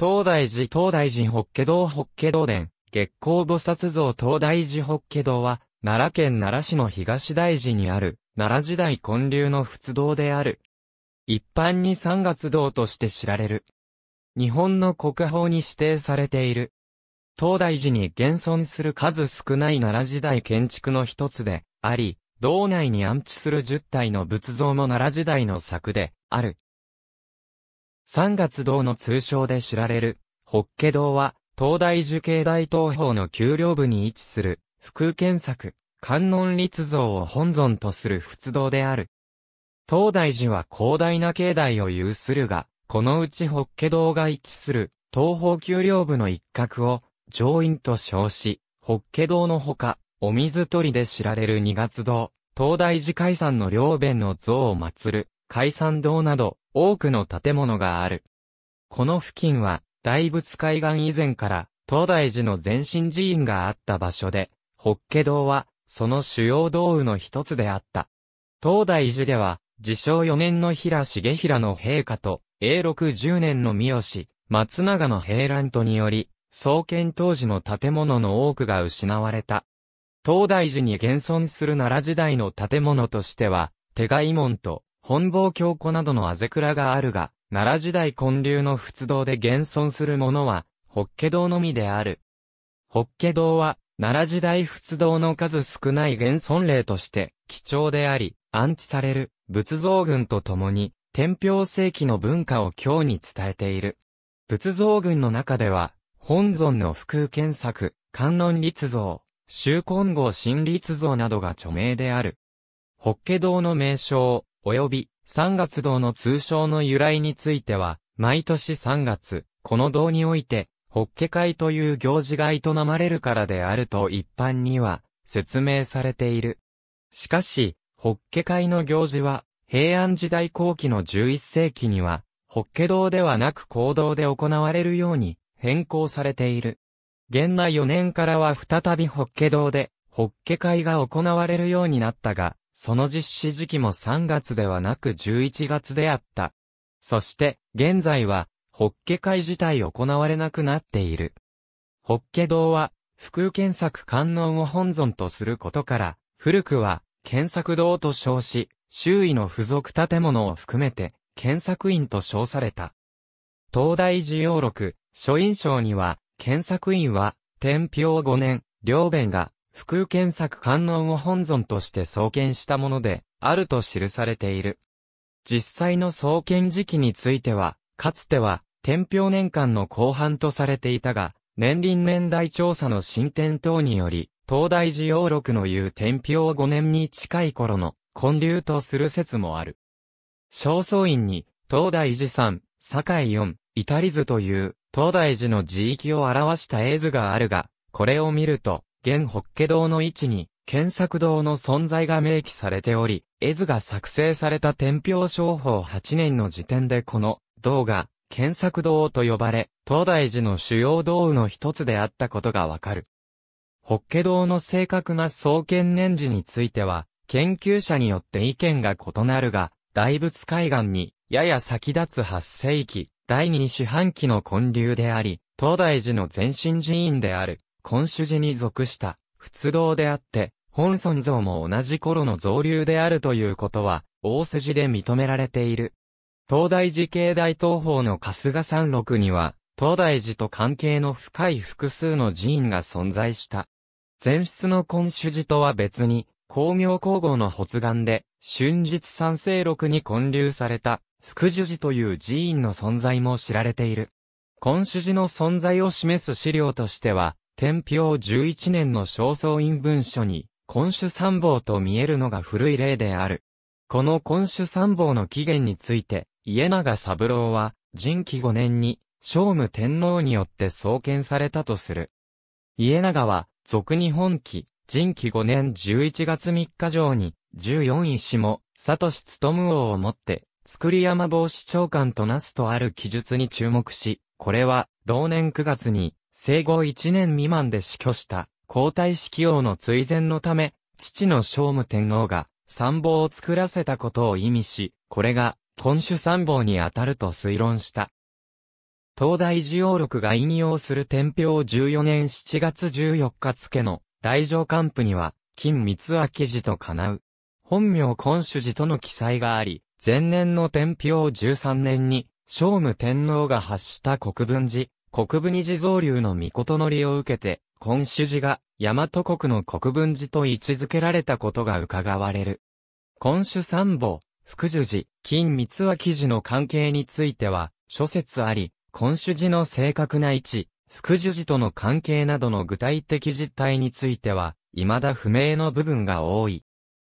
東大寺東大寺法華堂法華堂殿、月光菩薩像東大寺法華堂は、奈良県奈良市の東大寺にある、奈良時代建立の仏堂である。一般に三月堂として知られる。日本の国宝に指定されている。東大寺に現存する数少ない奈良時代建築の一つで、あり、道内に安置する10体の仏像も奈良時代の作で、ある。三月堂の通称で知られる、法華堂は、東大寺刑大東方の丘陵部に位置する、福建作、観音立像を本尊とする仏堂である。東大寺は広大な境内を有するが、このうち法華堂が位置する、東方丘陵部の一角を、上院と称し、法華堂のほか、お水取りで知られる二月堂、東大寺海山の両弁の像を祀る、海産堂など、多くの建物がある。この付近は、大仏海岸以前から、東大寺の前身寺院があった場所で、法華堂は、その主要道具の一つであった。東大寺では、自称4年の平重平の陛下と、永禄10年の三好、松永の平乱とにより、創建当時の建物の多くが失われた。東大寺に現存する奈良時代の建物としては、手外門と本望教古などのあぜくらがあるが、奈良時代建立の仏道で現存するものは、法華堂のみである。法華堂は、奈良時代仏道の数少ない現存例として、貴重であり、安置される仏像群と共に、天平世紀の文化を今日に伝えている。仏像群の中では、本尊の福検索、観音立像、周根号新立像などが著名である。法華堂の名称、及び三月堂の通称の由来については、毎年三月、この堂において、ホッケ会という行事が営まれるからであると一般には説明されている。しかし、ホッケ会の行事は、平安時代後期の11世紀には、ホッケ堂ではなく公堂で行われるように変更されている。現代4年からは再びホッケ堂で、ホッケ会が行われるようになったが、その実施時期も3月ではなく11月であった。そして、現在は、ホッケ会自体行われなくなっている。ホッケ堂は、福検索観音を本尊とすることから、古くは、検索堂と称し、周囲の付属建物を含めて、検索院と称された。東大寺要録、書院省には、検索院は、天平5年、両弁が、福建作観音を本尊として創建したもので、あると記されている。実際の創建時期については、かつては、天平年間の後半とされていたが、年輪年代調査の進展等により、東大寺要録の言う天平5年に近い頃の混流とする説もある。正倉院に、東大寺山、堺四、至り図という、東大寺の地域を表した絵図があるが、これを見ると、現法華堂の位置に、検索堂の存在が明記されており、絵図が作成された天平商法8年の時点でこの、銅が、検索堂と呼ばれ、東大寺の主要道具の一つであったことがわかる。法華堂の正確な創建年時については、研究者によって意見が異なるが、大仏海岸に、やや先立つ8世紀、第2四半期の建立であり、東大寺の前身寺院である。今主寺に属した仏道であって、本尊像も同じ頃の造流であるということは、大筋で認められている。東大寺系大東方の春日山麓には、東大寺と関係の深い複数の寺院が存在した。前室の今主寺とは別に、光明皇后の発願で、春日三世録に建立された、福寿寺という寺院の存在も知られている。今主寺の存在を示す資料としては、天平11年の正倉院文書に、根主参謀と見えるのが古い例である。この根主参謀の起源について、家長三郎は、人紀5年に、聖武天皇によって創建されたとする。家長は、俗日本紀、人紀5年11月3日上に、14位氏も、佐藤勤王をもって、作り山防止長官となすとある記述に注目し、これは、同年9月に、生後1年未満で死去した、皇太子起用の追善のため、父の聖武天皇が、参謀を作らせたことを意味し、これが、今種参謀にあたると推論した。東大寺王録が引用する天平14年7月14日付の大乗官府には、金三明寺と叶う。本名今主寺との記載があり、前年の天平13年に、聖武天皇が発した国分寺、国分寺造流の御事のりを受けて、今主寺が、大和国の国分寺と位置づけられたことが伺われる。今主三宝、福寿寺、金三脇寺の関係については、諸説あり、今主寺の正確な位置、福寿寺との関係などの具体的実態については、未だ不明の部分が多い。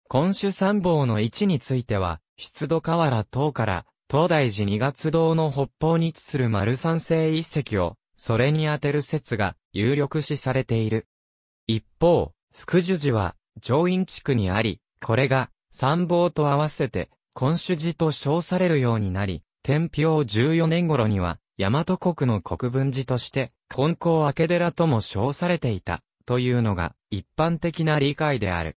今主三宝の位置については、出土河原等から、東大寺二月堂の北方に位置する丸三世一石を、それに当てる説が有力視されている。一方、福寿寺は、上院地区にあり、これが、参謀と合わせて、根主寺と称されるようになり、天平14年頃には、大和国の国分寺として、根高明寺とも称されていた、というのが、一般的な理解である。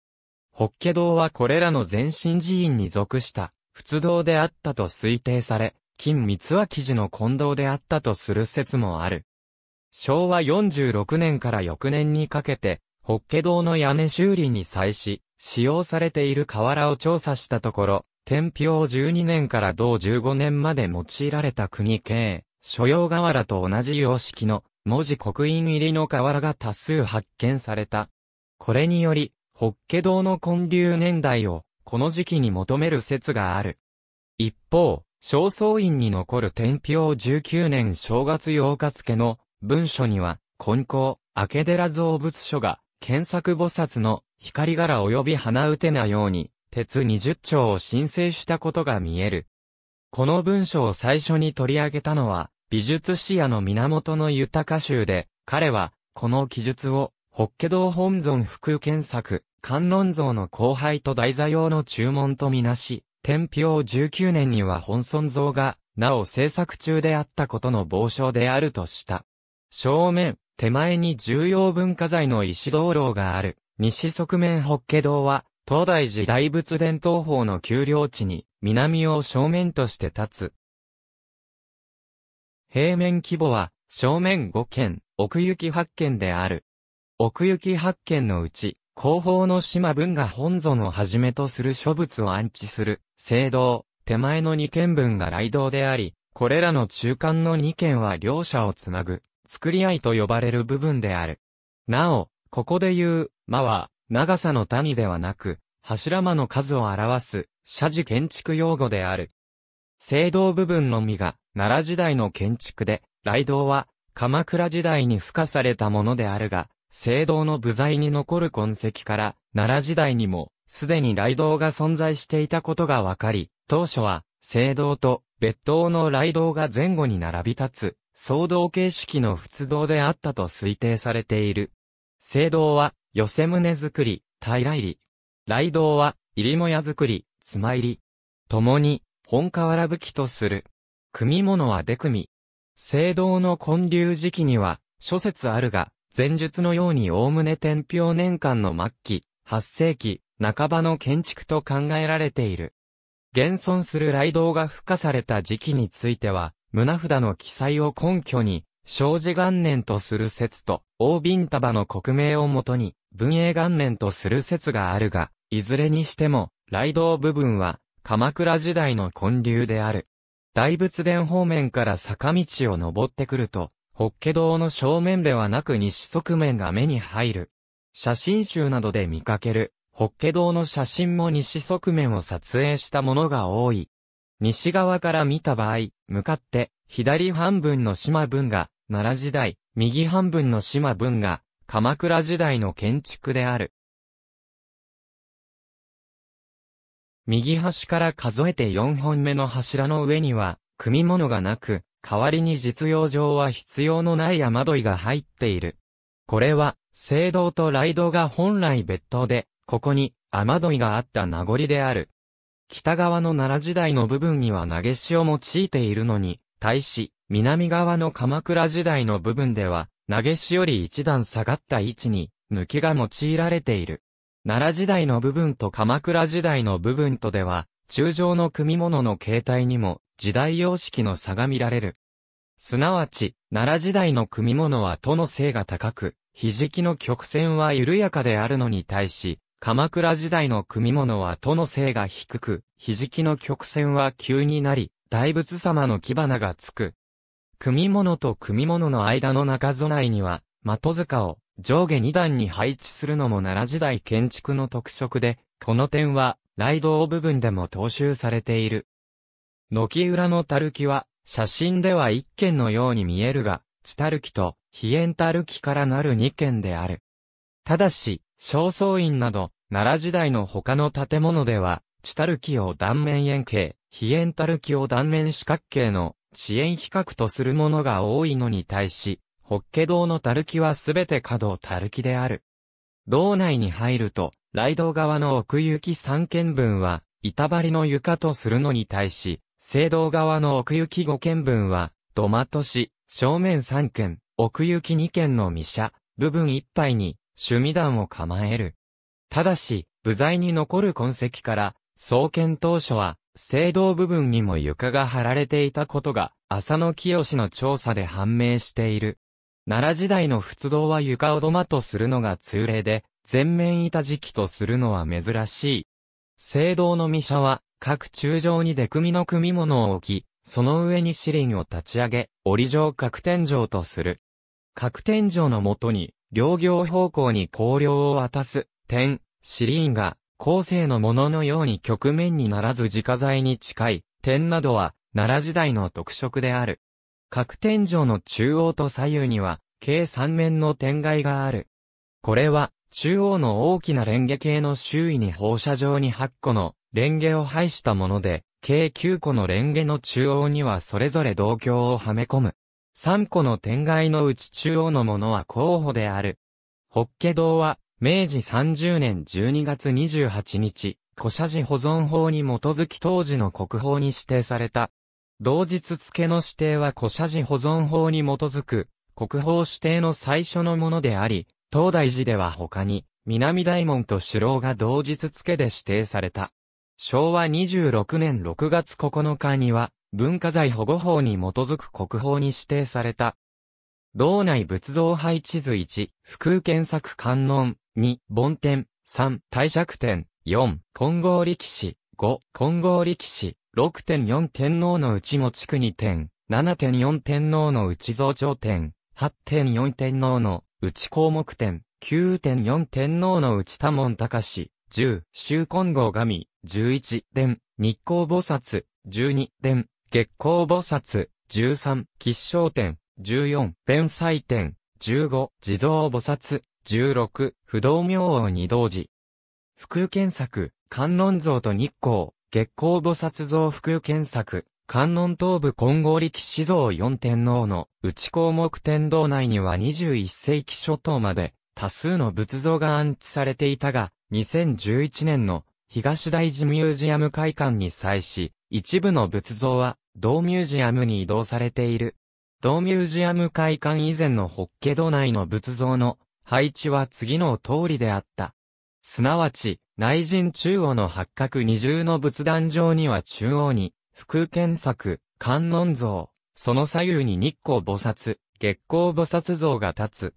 法華堂はこれらの前身寺院に属した、仏道であったと推定され、金三輪記事の混同であったとする説もある。昭和46年から翌年にかけて、法華堂の屋根修理に際し、使用されている瓦を調査したところ、天平12年から同15年まで用いられた国経、所要瓦と同じ様式の文字刻印入りの瓦が多数発見された。これにより、法華堂の建立年代をこの時期に求める説がある。一方、正倉院に残る天平19年正月8日付の文書には、根高、明寺造物書が、検索菩薩の光柄及び花うてなように、鉄20丁を申請したことが見える。この文書を最初に取り上げたのは、美術視野の源の豊か集で、彼は、この記述を、北家堂本尊副検索、観音像の後輩と台座用の注文とみなし、天平19年には本尊像が、なお制作中であったことの傍証であるとした。正面、手前に重要文化財の石灯籠がある、西側面法華堂は、東大寺大仏伝統法の丘陵地に、南を正面として立つ。平面規模は、正面5軒、奥行き8軒である。奥行き8軒のうち、後方の島分が本尊をはじめとする諸仏を安置する、聖堂、手前の二軒分が雷道であり、これらの中間の二軒は両者をつなぐ、作り合いと呼ばれる部分である。なお、ここで言う、間は、長さの谷ではなく、柱間の数を表す、社寺建築用語である。聖堂部分のみが、奈良時代の建築で、雷道は、鎌倉時代に付加されたものであるが、聖堂の部材に残る痕跡から、奈良時代にも、すでに雷道が存在していたことがわかり、当初は、聖堂と別当の雷道が前後に並び立つ、総動形式の仏道であったと推定されている。聖堂は、寄せ胸作り、平入り。雷道は、入りもや作り、つま入り。共に、本河原吹きとする。組物は出組。聖堂の建立時期には、諸説あるが、前述のようにおおむね天平年間の末期、8世紀、半ばの建築と考えられている。現存する雷道が付加された時期については、胸札の記載を根拠に、正治元年とする説と、大瓶束の国名をもとに、文英元年とする説があるが、いずれにしても、雷道部分は、鎌倉時代の建立である。大仏殿方面から坂道を登ってくると、法華堂の正面ではなく西側面が目に入る。写真集などで見かける、法華堂の写真も西側面を撮影したものが多い。西側から見た場合、向かって、左半分の島文が、奈良時代、右半分の島文が、鎌倉時代の建築である。右端から数えて4本目の柱の上には、組物がなく、代わりに実用上は必要のない雨どいが入っている。これは、聖堂と雷堂が本来別途で、ここに雨どいがあった名残である。北側の奈良時代の部分には投げしを用いているのに、対し、南側の鎌倉時代の部分では、投げしより一段下がった位置に、抜きが用いられている。奈良時代の部分と鎌倉時代の部分とでは、中上の組物の形態にも時代様式の差が見られる。すなわち、奈良時代の組物は都の性が高く、ひじきの曲線は緩やかであるのに対し、鎌倉時代の組物は都の性が低く、ひじきの曲線は急になり、大仏様の木花がつく。組物と組物の間の中備えには、的塚を上下2段に配置するのも奈良時代建築の特色で、この点は、雷道部分でも踏襲されている。軒裏のたるきは、写真では一軒のように見えるが、地たるきと、えんたるきからなる二軒である。ただし、正倉院など、奈良時代の他の建物では、地たるきを断面円形、えんたるきを断面四角形の、遅延比較とするものが多いのに対し、法華堂のたるきはすべて角たるきである。道内に入ると、雷道側の奥行き三軒分は、板張りの床とするのに対し、聖堂側の奥行き5軒分は、土間都市、正面3軒、奥行き2軒の御社、部分いっぱいに、趣味団を構える。ただし、部材に残る痕跡から、創建当初は、聖堂部分にも床が張られていたことが、浅野清の調査で判明している。奈良時代の仏堂は床を土間とするのが通例で、全面板敷きとするのは珍しい。聖堂の御社は、各中上に出組の組物を置き、その上に四輪を立ち上げ、折り状角天井とする。角天井のもとに、両行方向に光量を渡す、点、四輪が、後世のもののように局面にならず自家材に近い、点などは、奈良時代の特色である。各天井の中央と左右には、計3面の点外がある。これは、中央の大きなレンゲ形の周囲に放射状に8個のレンゲを配したもので、計9個のレンゲの中央にはそれぞれ銅鏡をはめ込む。3個の天外のうち中央のものは候補である。北家堂は、明治30年12月28日、古社寺保存法に基づき当時の国宝に指定された。同日付の指定は古社寺保存法に基づく、国宝指定の最初のものであり、東大寺では他に、南大門と首楼が同日付で指定された。昭和26年6月9日には、文化財保護法に基づく国宝に指定された。道内仏像配置図1、福空検索観音、2、梵天、3、帝釈天、4、金剛力士、5、金剛力士、6.4天皇の内も地区2点、7.4天皇の内増長点、8.4天皇の内項目点、9.4天皇の内多門高し、十、周根剛神、十一、伝、日光菩薩、十二、伝、月光菩薩、十三、吉祥天、十四、弁祭天、十五、地蔵菩薩、十六、不動明王二道寺。福検索、観音像と日光、月光菩薩像福検索、観音東部金剛力士像四天王の内項目天道内には21世紀初頭まで多数の仏像が安置されていたが、2011年の東大寺ミュージアム会館に際し、一部の仏像は同ミュージアムに移動されている。同ミュージアム会館以前のッケ堂内の仏像の配置は次の通りであった。すなわち、内陣中央の八角二重の仏壇上には中央に、福建作、観音像、その左右に日光菩薩、月光菩薩像が立つ。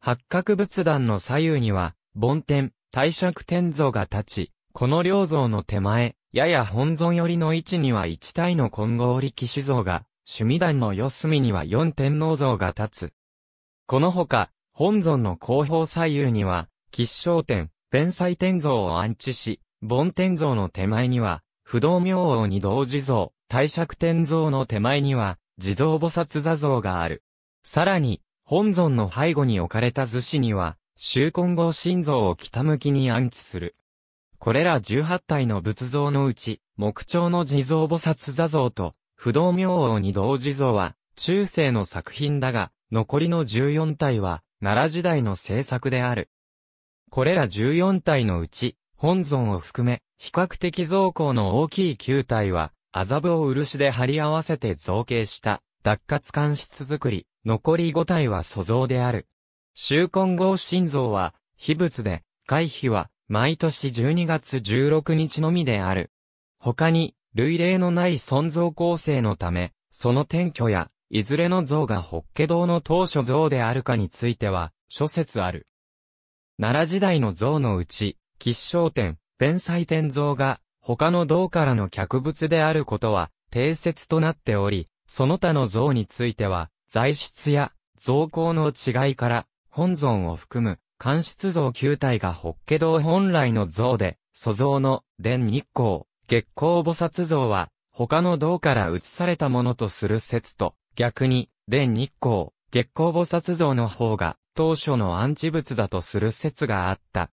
八角仏壇の左右には、梵天、大釈天像が立ち、この両像の手前、やや本尊寄りの位置には一体の金剛力士像が、趣味団の四隅には四天王像が立つ。このほか、本尊の後方左右には、吉祥天、弁祭天像を安置し、梵天像の手前には、不動明王二道地像、大釈天像の手前には、地蔵菩薩座像がある。さらに、本尊の背後に置かれた図紙には、周根号心臓を北向きに安置する。これら18体の仏像のうち、木彫の地蔵菩薩座像と、不動明王二道地蔵は、中世の作品だが、残りの14体は、奈良時代の制作である。これら14体のうち、本尊を含め、比較的造高の大きい9体は、麻布を漆で貼り合わせて造形した、脱活官室作り、残り5体は素像である。周根号心臓は、秘仏で、回避は、毎年12月16日のみである。他に、類例のない尊像構成のため、その転居や、いずれの像が法華堂の当初像であるかについては、諸説ある。奈良時代の像のうち、吉祥天、弁祭天像が、他の像からの客物であることは、定説となっており、その他の像については、材質や、造工の違いから、本尊を含む、関室像9体が法華堂本来の像で、祖像の、伝日光、月光菩薩像は、他の道から移されたものとする説と、逆に、伝日光、月光菩薩像の方が、当初の安置物だとする説があった。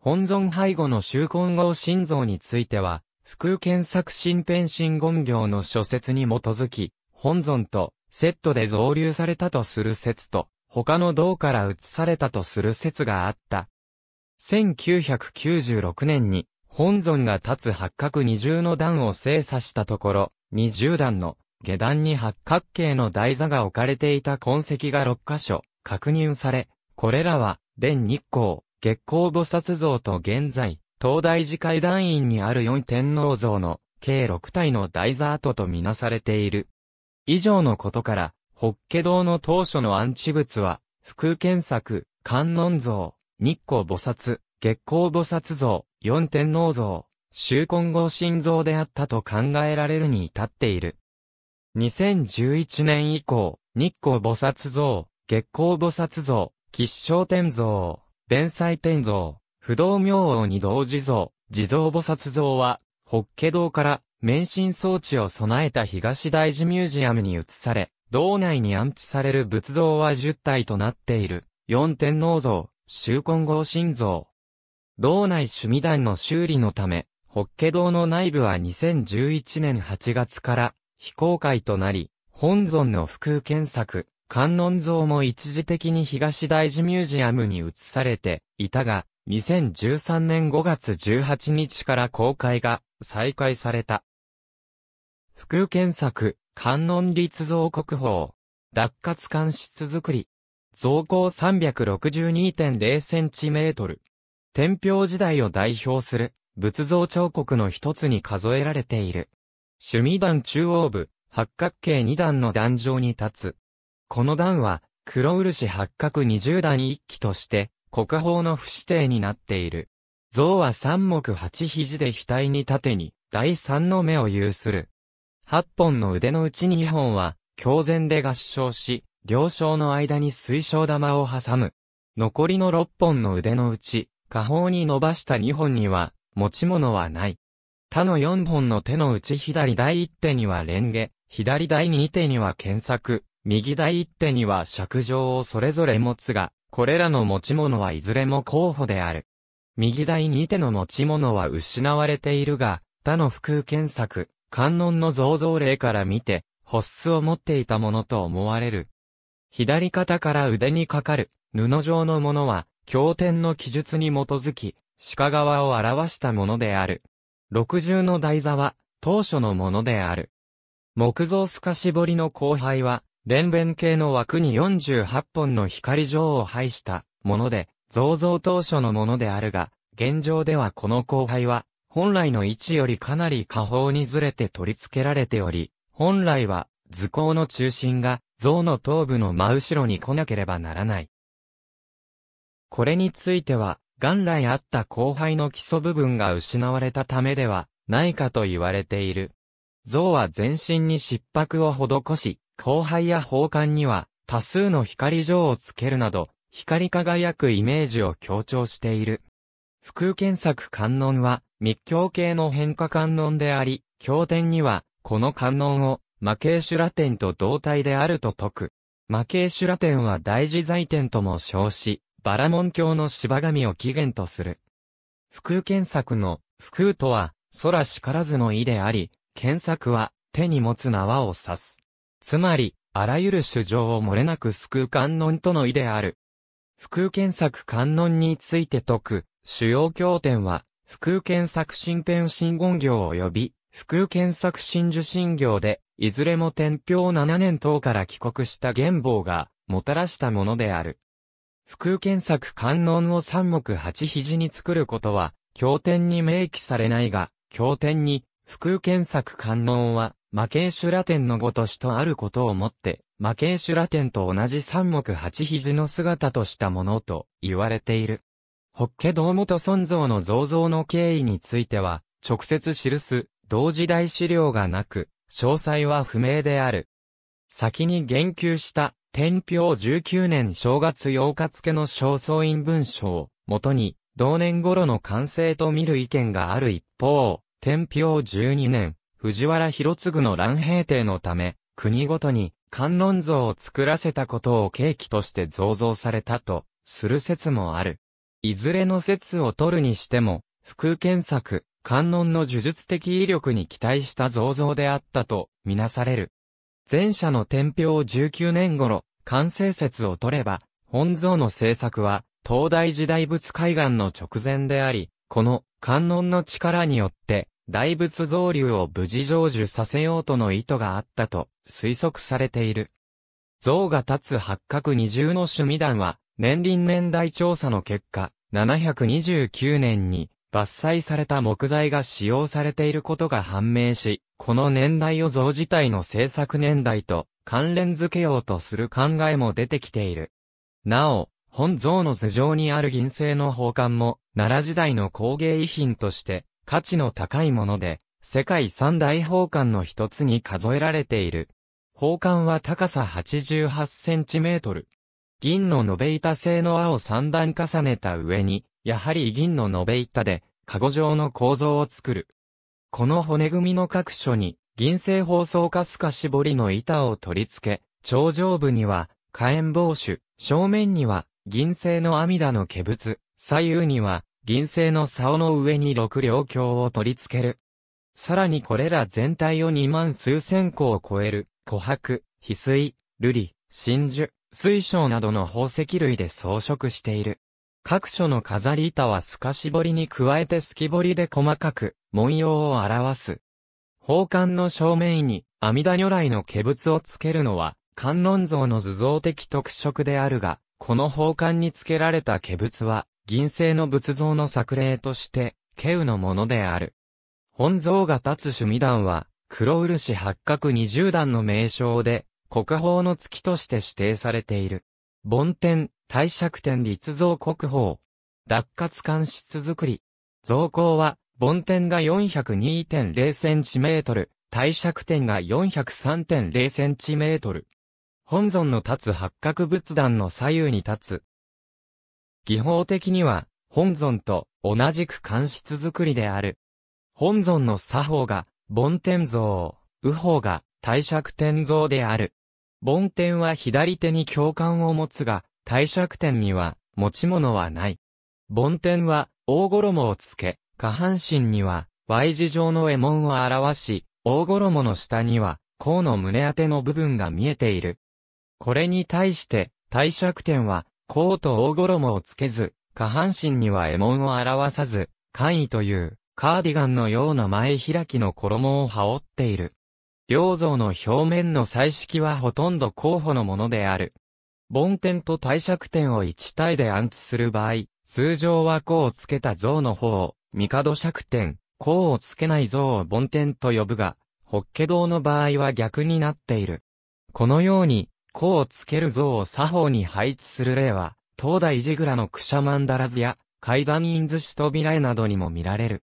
本尊背後の修根号心像については、福検索新編新言行の諸説に基づき、本尊とセットで増流されたとする説と、他の銅から移されたとする説があった。1996年に本尊が立つ八角二重の段を精査したところ、二重段の下段に八角形の台座が置かれていた痕跡が6箇所確認され、これらは、伝日光、月光菩薩像と現在、東大寺会団員にある四天王像の計6体の台座跡とみなされている。以上のことから、法華堂の当初の安置物は、福建作、観音像、日光菩薩、月光菩薩像、四天王像、周根号神像であったと考えられるに至っている。2011年以降、日光菩薩像、月光菩薩像、吉祥天像、弁祭天像、不動明王二道地像、地蔵菩薩像は、法華堂から免震装置を備えた東大寺ミュージアムに移され、道内に安置される仏像は10体となっている。四天王像、周根号神像。道内趣味団の修理のため、法華堂の内部は2011年8月から非公開となり、本尊の腹空検索、観音像も一時的に東大寺ミュージアムに移されていたが、2013年5月18日から公開が再開された。腹空検索、観音立像国宝、脱活管室作り、造高3 6 2 0トル。天平時代を代表する仏像彫刻の一つに数えられている。趣味段中央部、八角形二段の壇上に立つ。この段は、黒漆八角二十段一基として、国宝の不指定になっている。像は三目八肘で額に縦に、第三の目を有する。8本の腕のうち2本は、強前で合掌し、両掌の間に水晶玉を挟む。残りの6本の腕のうち、下方に伸ばした2本には、持ち物はない。他の4本の手のうち左第1手にはレンゲ、左第2手には検索、右第1手には尺状をそれぞれ持つが、これらの持ち物はいずれも候補である。右第2手の持ち物は失われているが、他の腹検索、観音の造像例から見て、発出を持っていたものと思われる。左肩から腕にかかる布状のものは、経典の記述に基づき、鹿側を表したものである。六重の台座は、当初のものである。木造透かし彫りの後輩は、連弁系の枠に48本の光状を配したもので、造像当初のものであるが、現状ではこの後輩は、本来の位置よりかなり下方にずれて取り付けられており、本来は図工の中心が像の頭部の真後ろに来なければならない。これについては、元来あった後輩の基礎部分が失われたためではないかと言われている。像は全身に失白を施し、後輩や宝冠には多数の光状をつけるなど、光り輝くイメージを強調している。腹腔検索観音は、密教系の変化観音であり、経典には、この観音を、魔系修羅天と同体であると説く。魔系修羅天は大自在天とも称し、バラモン教の芝神を起源とする。福空検索の、福空とは、空しからずの意であり、検索は、手に持つ縄を指す。つまり、あらゆる主情を漏れなく救う観音との意である。福空検索観音について説く、主要経典は、腹腔検索新編新言行及び、腹腔検索新受信行で、いずれも天平7年等から帰国した元望が、もたらしたものである。腹腔検索観音を三目八肘に作ることは、経典に明記されないが、経典に、腹腔検索観音は、魔形修羅天のごとしとあることをもって、魔形修羅天と同じ三目八肘の姿としたものと言われている。法家堂元尊像の造像の経緯については、直接記す、同時代資料がなく、詳細は不明である。先に言及した、天平19年正月8日付の正倉院文書を、元に、同年頃の完成と見る意見がある一方、天平12年、藤原広次の乱平定のため、国ごとに観音像を作らせたことを契機として造像されたと、する説もある。いずれの説を取るにしても、副検索、観音の呪術的威力に期待した造像であったと、みなされる。前者の天平19年頃、完成説を取れば、本像の制作は、東大寺大仏海岸の直前であり、この観音の力によって、大仏造流を無事成就させようとの意図があったと推測されている。像が立つ八角二重の趣味団は、年輪年代調査の結果、729年に伐採された木材が使用されていることが判明し、この年代を像自体の制作年代と関連付けようとする考えも出てきている。なお、本像の頭上にある銀製の宝冠も、奈良時代の工芸遺品として価値の高いもので、世界三大宝冠の一つに数えられている。宝冠は高さ88センチメートル、銀の延べ板製の青三段重ねた上に、やはり銀の延べ板で、籠状の構造を作る。この骨組みの各所に、銀製包装かすか絞りの板を取り付け、頂上部には、火炎防酒、正面には、銀製の網田の化物、左右には、銀製の竿の上に六両鏡を取り付ける。さらにこれら全体を二万数千個を超える、琥珀、翡翠、瑠璃、真珠、水晶などの宝石類で装飾している。各所の飾り板は透かし彫りに加えて透き彫りで細かく文様を表す。宝冠の正面に阿弥陀如来の化物をつけるのは観音像の図像的特色であるが、この宝冠につけられた化物は銀製の仏像の作例として、稀有のものである。本像が立つ趣味団は、黒漆八角二十段の名称で、国宝の月として指定されている。梵天、大釈天立像国宝。脱活管室作り。造高は、梵天が 402.0cm、大釈天が 403.0cm。本尊の立つ八角仏壇の左右に立つ。技法的には、本尊と同じく官室作りである。本尊の作法が、梵天像、右方が、大釈天像である。梵天は左手に教官を持つが、帝釈天には持ち物はない。梵天は大衣をつけ、下半身には Y 字状の絵文を表し、大衣の下には甲の胸当ての部分が見えている。これに対して帝釈天は甲と大衣をつけず、下半身には絵文を表さず、簡易というカーディガンのような前開きの衣を羽織っている。両像の表面の彩色はほとんど候補のものである。梵天と帝釈天を一体で暗記する場合、通常は項をつけた像の方を、帝釈天、項をつけない像を梵天と呼ぶが、法華堂の場合は逆になっている。このように、項をつける像を作法に配置する例は、東大寺蔵のクシャマンダラズや、階段院寿司扉絵などにも見られる。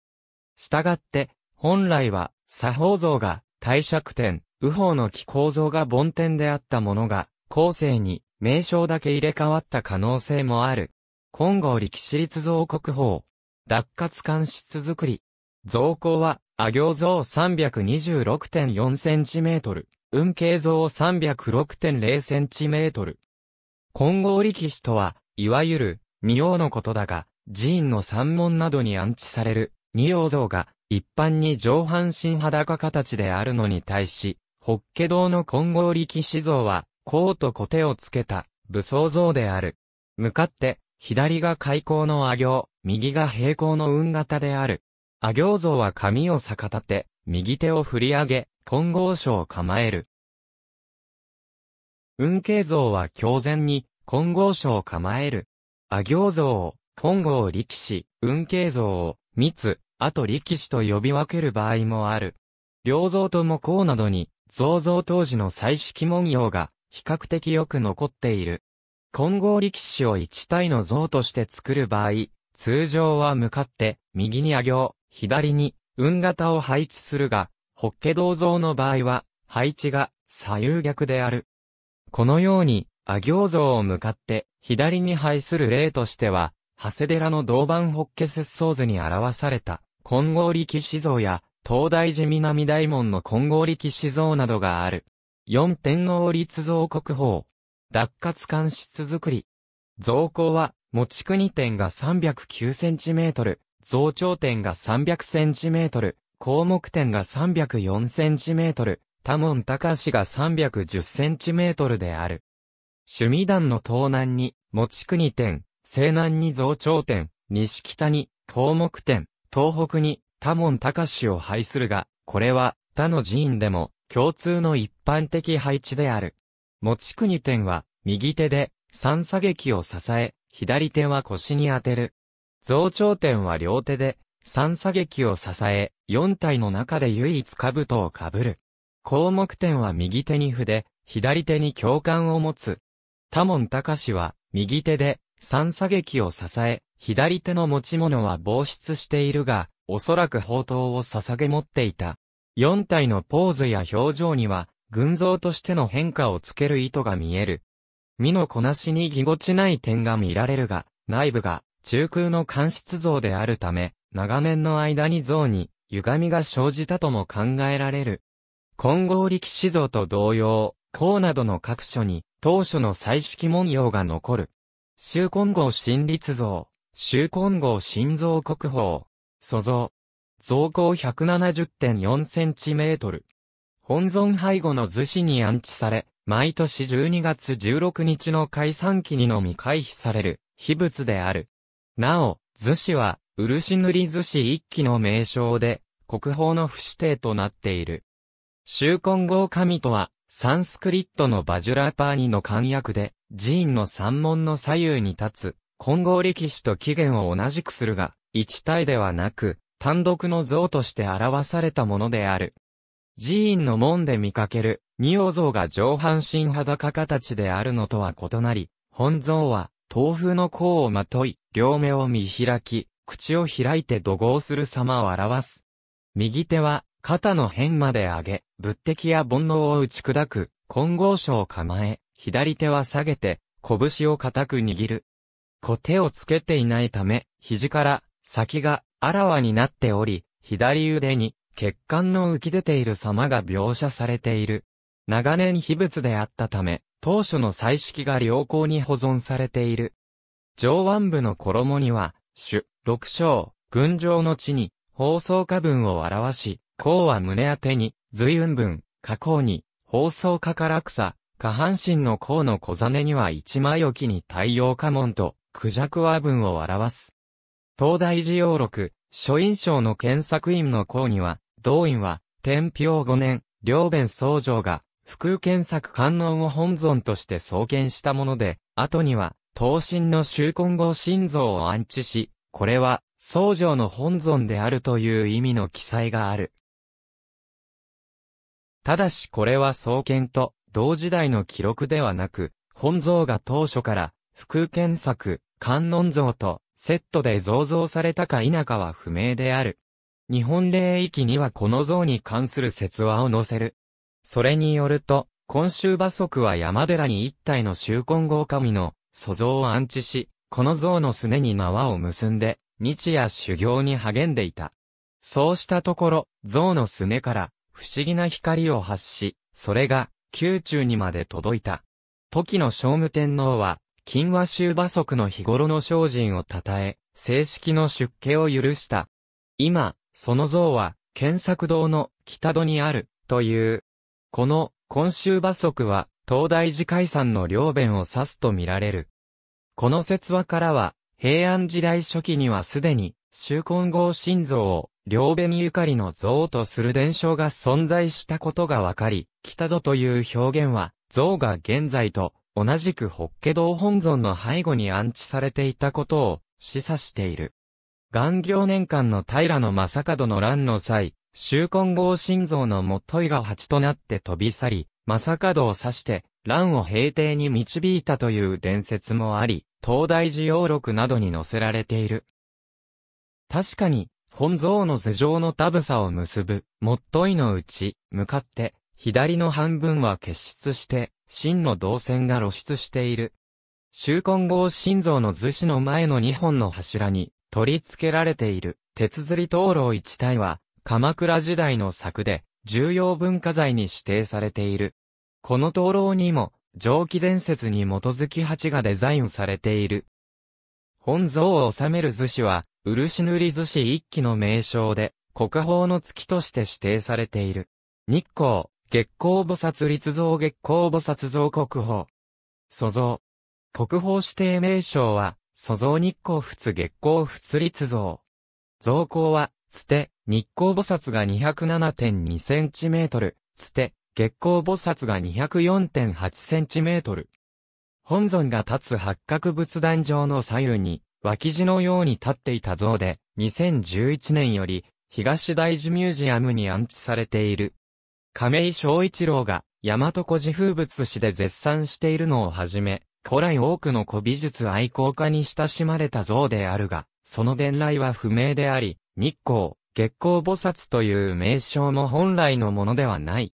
したがって、本来は、作法像が大釈点、右方の木構造が梵天であったものが、後世に名称だけ入れ替わった可能性もある。金剛力士立造国宝、脱活官室作り。造高は、阿行像 326.4cm、運慶像 306.0cm。金剛力士とは、いわゆる、二王のことだが、寺院の山門などに安置される、二王像が、一般に上半身裸形であるのに対し、法華堂の金剛力士像は、甲とコテをつけた、武装像である。向かって、左が開口の阿行、右が平行の運型である。阿行像は髪を逆立て、右手を振り上げ、金剛書を構える。運慶像は狂然に、金剛書を構える。阿行像を、金剛力士、運慶像を、密、あと力士と呼び分ける場合もある。両像ともこうなどに、造像当時の彩色文様が比較的よく残っている。混合力士を一体の像として作る場合、通常は向かって右に上行、左に運型を配置するが、ッケ銅像の場合は配置が左右逆である。このように、阿行像を向かって左に配する例としては、長谷寺の銅板ッケ節操図に表された。金剛力士像や、東大寺南大門の金剛力士像などがある。四天王立像国宝。脱活官室作り。造高は、持ち国点が3 0 9トル、増長点が3 0 0トル、項目点が3 0 4トル、多門高隆が3 1 0トルである。趣味団の東南に、持ち国点、西南に増長点、西北に、項目点、東北に多門隆史を配するが、これは他の寺院でも共通の一般的配置である。持国天は右手で三射撃を支え、左手は腰に当てる。増長天は両手で三射撃を支え、四体の中で唯一兜をかぶる。項目点は右手に筆、左手に教官を持つ。多門隆は、右手で、三射撃を支え、左手の持ち物は防湿しているが、おそらく宝刀を捧げ持っていた。四体のポーズや表情には、群像としての変化をつける意図が見える。身のこなしにぎごちない点が見られるが、内部が中空の間室像であるため、長年の間に像に歪みが生じたとも考えられる。混合力士像と同様、項などの各所に当初の彩色文様が残る。周混合新立像。周根号心臓国宝。祖像。造高 170.4cm。本尊背後の図紙に安置され、毎年12月16日の解散期にのみ回避される、秘仏である。なお、図紙は、漆塗り図紙一期の名称で、国宝の不指定となっている。周根号神とは、サンスクリットのバジュラーパーニの漢訳で、寺院の三門の左右に立つ、混合力士と起源を同じくするが、一体ではなく、単独の像として表されたものである。寺院の門で見かける、仁王像が上半身裸形であるのとは異なり、本像は、豆腐の甲をまとい、両目を見開き、口を開いて怒号する様を表す。右手は、肩の辺まで上げ、仏敵や煩悩を打ち砕く、混合書を構え、左手は下げて、拳を固く握る。小手をつけていないため、肘から先があらわになっており、左腕に血管の浮き出ている様が描写されている。長年秘仏であったため、当初の彩色が良好に保存されている。上腕部の衣には、主、六章、群上の地に、放送下文を表し、甲は胸当てに、随雲文、下甲に、放送下から草、下半身の甲の小種には一枚置きに太陽家紋と、クジャクは文を表す。東大寺要録、書院賞の検索員の項には、同院は、天平五年、両弁僧正が、腹空検索観音を本尊として創建したもので、後には、東神の周根号神像を安置し、これは、僧正の本尊であるという意味の記載がある。ただしこれは創建と、同時代の記録ではなく、本像が当初から、福建作、観音像とセットで造像されたか否かは不明である。日本霊域にはこの像に関する説話を載せる。それによると、今週馬足は山寺に一体の集根豪神の祖像を安置し、この像のすねに縄を結んで、日夜修行に励んでいた。そうしたところ、像のすねから不思議な光を発し、それが宮中にまで届いた。時の聖武天皇は、金和州馬足の日頃の精進を称え、正式の出家を許した。今、その像は、検索堂の北戸にある、という。この、今州馬足は、東大寺解散の両弁を指すと見られる。この説話からは、平安時代初期にはすでに、周根号神像を、両弁ゆかりの像とする伝承が存在したことがわかり、北戸という表現は、像が現在と同じく法華堂本尊の背後に安置されていたことを示唆している。元行年間の平の正門の乱の際、周根号心臓のと井が蜂となって飛び去り、正門を指して、乱を平定に導いたという伝説もあり、東大寺要録などに載せられている。確かに、本像の頭上のタブさを結ぶ、もっといのうち、向かって、左の半分は結出して、真の銅線が露出している。周根号心臓の図紙の前の2本の柱に取り付けられている鉄釣り灯籠一体は鎌倉時代の作で重要文化財に指定されている。この灯籠にも蒸気伝説に基づき鉢がデザインされている。本像を収める図紙は漆塗り図紙一期の名称で国宝の月として指定されている。日光、月光菩薩立像月光菩薩像国宝。祖像。国宝指定名称は、祖像日光仏月光仏立像。像光は、つて、日光菩薩が207.2センチメートル、つて、月光菩薩が204.8センチメートル。本尊が立つ八角仏壇上の左右に、脇地のように立っていた像で、2011年より、東大寺ミュージアムに安置されている。亀井昭一郎が、大和古事風物詩で絶賛しているのをはじめ、古来多くの古美術愛好家に親しまれた像であるが、その伝来は不明であり、日光、月光菩薩という名称も本来のものではない。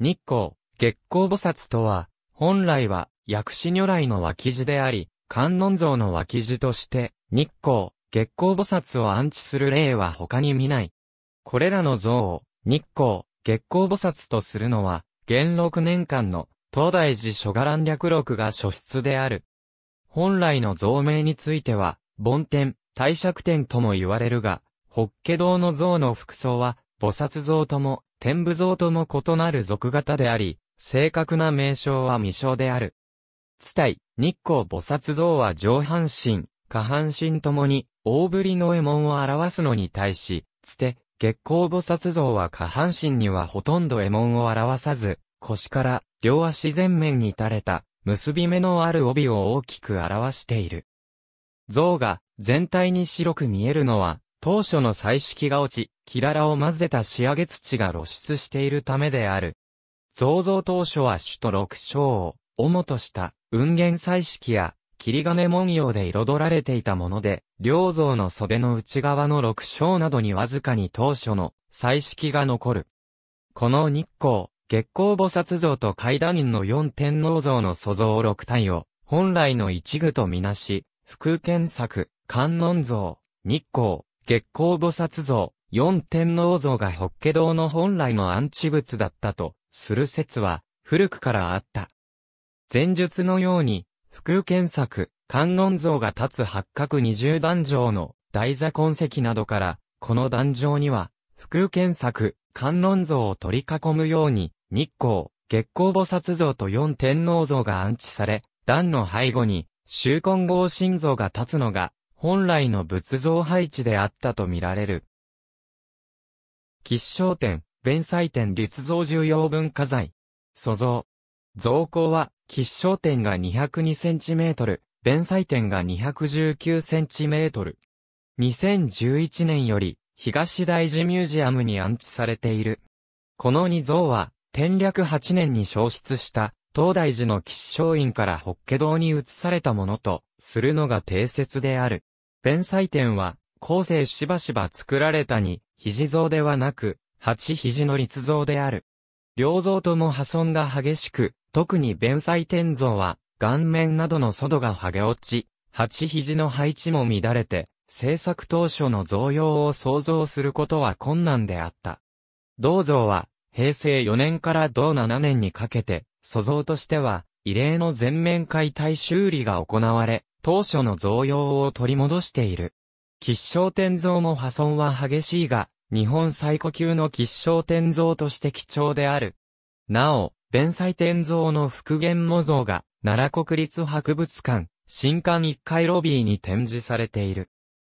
日光、月光菩薩とは、本来は、薬師如来の脇地であり、観音像の脇地として、日光、月光菩薩を安置する例は他に見ない。これらの像を、日光、月光菩薩とするのは、元禄年間の東大寺諸伽藍略録が書出である。本来の造名については、梵天、大釈天とも言われるが、法華堂の像の服装は、菩薩像とも、天武像とも異なる俗型であり、正確な名称は未称である。つたい、日光菩薩像は上半身、下半身ともに、大ぶりの絵文を表すのに対し、つて、月光菩薩像は下半身にはほとんど絵文を表さず、腰から両足前面に垂れた結び目のある帯を大きく表している。像が全体に白く見えるのは、当初の彩色が落ち、キララを混ぜた仕上げ土が露出しているためである。像像当初は首都六章を主とした雲源彩色や霧金文様で彩られていたもので、両像の袖の内側の六章などにわずかに当初の彩色が残る。この日光、月光菩薩像と階段院の四天王像の塑像六体を、本来の一具とみなし、福建作、観音像、日光、月光菩薩像、四天王像が法華堂の本来の安置物だったと、する説は、古くからあった。前述のように、福建作、観音像が立つ八角二重壇上の台座痕跡などから、この壇上には、福建作、観音像を取り囲むように、日光、月光菩薩像と四天王像が安置され、壇の背後に、周根合心像が立つのが、本来の仏像配置であったとみられる。吉祥天、弁祭天立像重要文化財。塑像。造工は、吉祥点が 202cm、弁祭点が 219cm。2011年より、東大寺ミュージアムに安置されている。この二像は、天略8年に消失した、東大寺の吉祥院から北家堂に移されたものと、するのが定説である。弁祭点は、後世しばしば作られたに、肘像ではなく、八肘の立像である。両像とも破損が激しく、特に弁才天像は、顔面などの外が剥げ落ち、八肘の配置も乱れて、制作当初の造用を想像することは困難であった。銅像は、平成4年から銅7年にかけて、塑像としては、異例の全面解体修理が行われ、当初の造用を取り戻している。吉祥天像も破損は激しいが、日本最古級の吉祥天像として貴重である。なお、弁才天像の復元模像が、奈良国立博物館、新館1階ロビーに展示されている。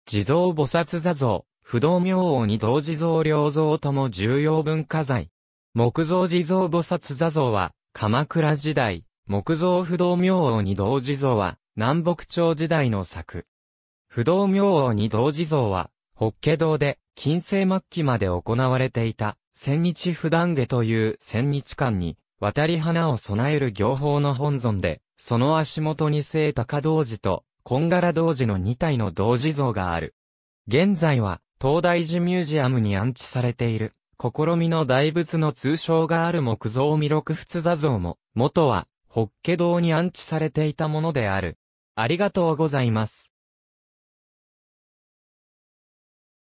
地蔵菩薩座像、不動明王に同地蔵両像とも重要文化財。木造地蔵菩薩座像は、鎌倉時代、木造不動明王に同地蔵は、南北朝時代の作。不動明王に同地蔵は、法華堂で、近世末期まで行われていた、千日普段下という千日間に、渡り花を備える行法の本尊で、その足元に聖高童子と、金柄童子の2体の童子像がある。現在は、東大寺ミュージアムに安置されている、試みの大仏の通称がある木造弥勒仏座像も、元は、法華堂に安置されていたものである。ありがとうございます。